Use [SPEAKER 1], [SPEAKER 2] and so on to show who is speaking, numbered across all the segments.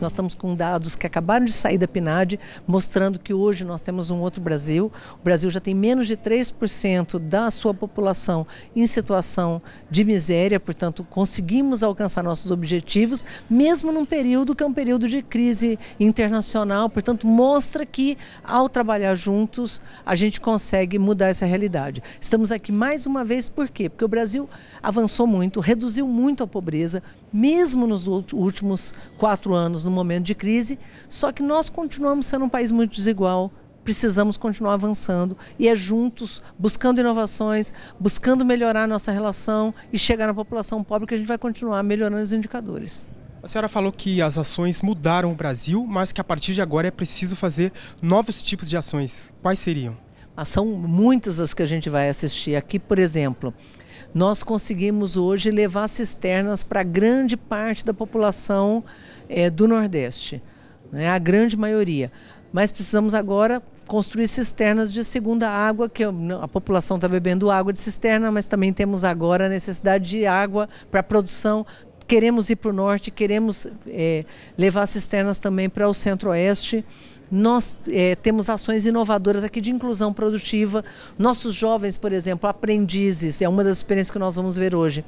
[SPEAKER 1] Nós estamos com dados que acabaram de sair da PNAD, mostrando que hoje nós temos um outro Brasil. O Brasil já tem menos de 3% da sua população em situação de miséria, portanto, conseguimos alcançar nossos objetivos, mesmo num período que é um período de crise internacional. Portanto, mostra que ao trabalhar juntos, a gente consegue mudar essa realidade. Estamos aqui mais uma vez, por quê? Porque o Brasil avançou muito, reduziu muito a pobreza, mesmo nos últimos quatro anos num momento de crise, só que nós continuamos sendo um país muito desigual, precisamos continuar avançando e é juntos, buscando inovações, buscando melhorar a nossa relação e chegar na população pobre que a gente vai continuar melhorando os indicadores.
[SPEAKER 2] A senhora falou que as ações mudaram o Brasil, mas que a partir de agora é preciso fazer novos tipos de ações. Quais
[SPEAKER 1] seriam? Ah, são muitas as que a gente vai assistir aqui, por exemplo, nós conseguimos hoje levar cisternas para grande parte da população é, do Nordeste, né? a grande maioria. Mas precisamos agora construir cisternas de segunda água, que é né, a população está bebendo água de cisterna, mas também temos agora a necessidade de água para produção queremos ir para o norte, queremos é, levar cisternas também para o centro-oeste. Nós é, temos ações inovadoras aqui de inclusão produtiva. Nossos jovens, por exemplo, aprendizes, é uma das experiências que nós vamos ver hoje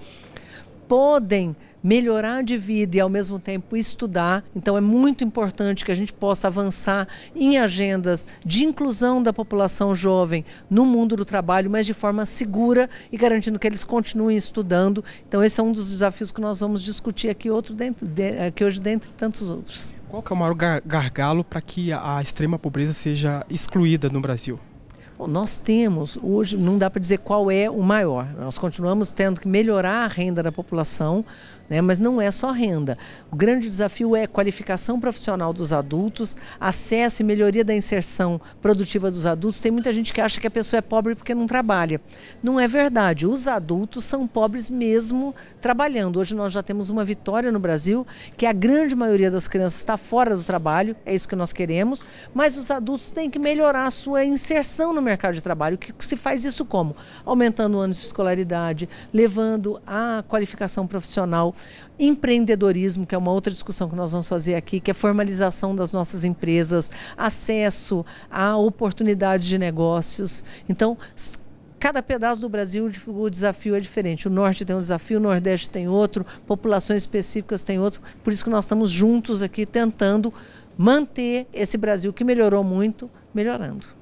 [SPEAKER 1] podem melhorar de vida e ao mesmo tempo estudar. Então é muito importante que a gente possa avançar em agendas de inclusão da população jovem no mundo do trabalho, mas de forma segura e garantindo que eles continuem estudando. Então esse é um dos desafios que nós vamos discutir aqui, outro dentro, de, aqui hoje dentre tantos outros.
[SPEAKER 2] Qual é o maior gargalo para que a extrema pobreza seja excluída no Brasil?
[SPEAKER 1] Nós temos, hoje não dá para dizer qual é o maior. Nós continuamos tendo que melhorar a renda da população, né? mas não é só renda. O grande desafio é qualificação profissional dos adultos, acesso e melhoria da inserção produtiva dos adultos. Tem muita gente que acha que a pessoa é pobre porque não trabalha. Não é verdade. Os adultos são pobres mesmo trabalhando. Hoje nós já temos uma vitória no Brasil, que a grande maioria das crianças está fora do trabalho, é isso que nós queremos, mas os adultos têm que melhorar a sua inserção no mercado de trabalho, que se faz isso como? Aumentando o ano de escolaridade, levando a qualificação profissional, empreendedorismo, que é uma outra discussão que nós vamos fazer aqui, que é formalização das nossas empresas, acesso a oportunidades de negócios. Então, cada pedaço do Brasil o desafio é diferente. O norte tem um desafio, o nordeste tem outro, populações específicas tem outro. Por isso que nós estamos juntos aqui tentando manter esse Brasil que melhorou muito, melhorando.